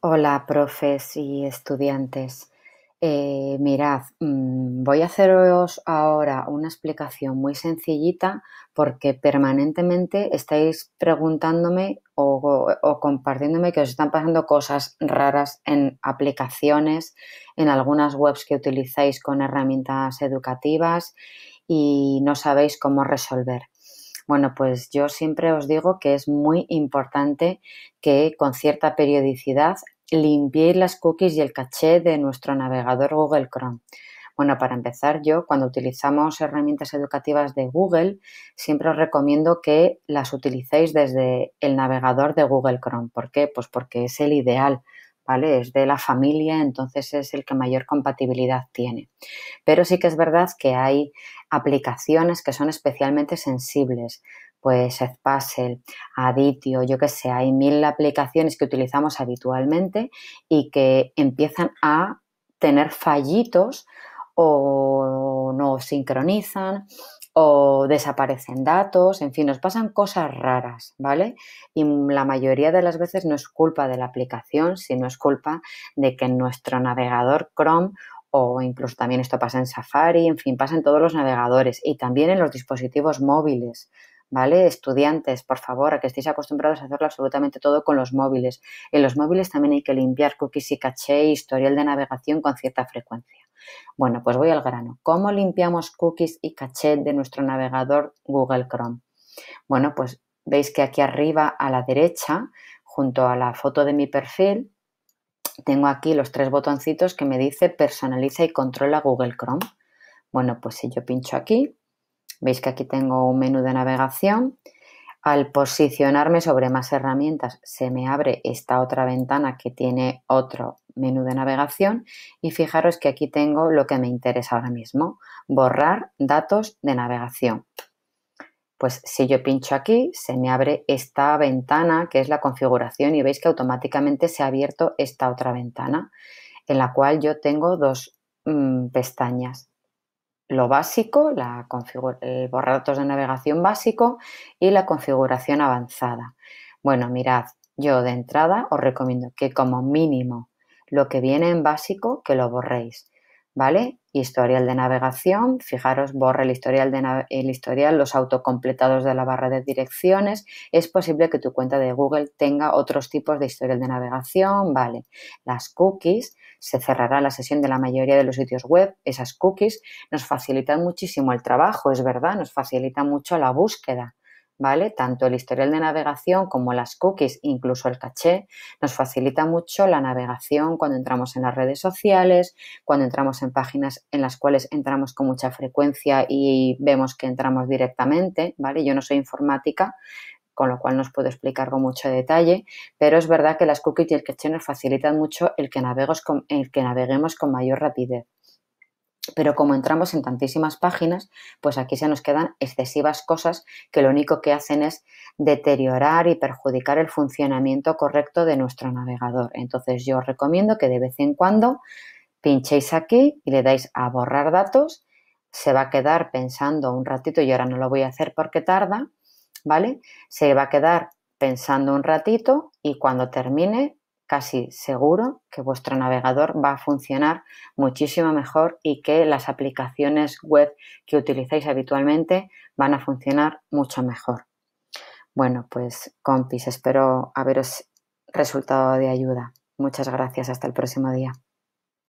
Hola, profes y estudiantes. Eh, mirad, mm, voy a haceros ahora una explicación muy sencillita porque permanentemente estáis preguntándome o, o, compartiéndome que os están pasando cosas raras en aplicaciones, en algunas webs que utilizáis con herramientas educativas y no sabéis cómo resolver. Bueno, pues yo siempre os digo que es muy importante que con cierta periodicidad limpiéis las cookies y el caché de nuestro navegador Google Chrome. Bueno, para empezar, yo cuando utilizamos herramientas educativas de Google, siempre os recomiendo que las utilicéis desde el navegador de Google Chrome. ¿Por qué? Pues porque es el ideal es de la familia, entonces es el que mayor compatibilidad tiene. Pero sí que es verdad que hay aplicaciones que son especialmente sensibles, pues Edpuzzle, Aditio, yo qué sé, hay mil aplicaciones que utilizamos habitualmente y que empiezan a tener fallitos o no sincronizan o desaparecen datos, en fin, nos pasan cosas raras, ¿vale? Y la mayoría de las veces no es culpa de la aplicación, sino es culpa de que en nuestro navegador Chrome o incluso también esto pasa en Safari, en fin, pasa en todos los navegadores y también en los dispositivos móviles, ¿vale? Estudiantes, por favor, a que estéis acostumbrados a hacerlo absolutamente todo con los móviles. En los móviles también hay que limpiar cookies y caché, historial de navegación con cierta frecuencia. Bueno, pues voy al grano. ¿Cómo limpiamos cookies y caché de nuestro navegador Google Chrome? Bueno, pues veis que aquí arriba a la derecha, junto a la foto de mi perfil, tengo aquí los tres botoncitos que me dice personaliza y controla Google Chrome. Bueno, pues si yo pincho aquí, Veis que aquí tengo un menú de navegación. Al posicionarme sobre más herramientas se me abre esta otra ventana que tiene otro menú de navegación y fijaros que aquí tengo lo que me interesa ahora mismo, borrar datos de navegación. Pues si yo pincho aquí, se me abre esta ventana que es la configuración y veis que automáticamente se ha abierto esta otra ventana en la cual yo tengo dos mm, pestañas lo básico, la el eh, de navegación básico y la configuración avanzada. Bueno, mirad, yo de entrada os recomiendo que como mínimo lo que viene en básico que lo borréis ¿vale? Historial de navegación, fijaros, borra el historial, de el historial, los autocompletados de la barra de direcciones. Es posible que tu cuenta de Google tenga otros tipos de historial de navegación, ¿vale? Las cookies, se cerrará la sesión de la mayoría de los sitios web. Esas cookies nos facilitan muchísimo el trabajo, es verdad, nos facilitan mucho la búsqueda. ¿vale? Tanto el historial de navegación como las cookies, incluso el caché, nos facilita mucho la navegación cuando entramos en las redes sociales, cuando entramos en páginas en las cuales entramos con mucha frecuencia y vemos que entramos directamente, ¿vale? Yo no soy informática, con lo cual no os puedo explicar con mucho detalle, pero es verdad que las cookies y el caché nos facilitan mucho el que, el que naveguemos con mayor rapidez. Pero como entramos en tantísimas páginas, pues aquí se nos quedan excesivas cosas que lo único que hacen es deteriorar y perjudicar el funcionamiento correcto de nuestro navegador. Entonces yo os recomiendo que de vez en cuando pinchéis aquí y le dais a borrar datos. Se va a quedar pensando un ratito y ahora no lo voy a hacer porque tarda, ¿vale? Se va a quedar pensando un ratito y cuando termine casi seguro que vuestro navegador va a funcionar muchísimo mejor y que las aplicaciones web que utilizáis habitualmente van a funcionar mucho mejor. Bueno, pues compis, espero haberos resultado de ayuda. Muchas gracias, hasta el próximo día.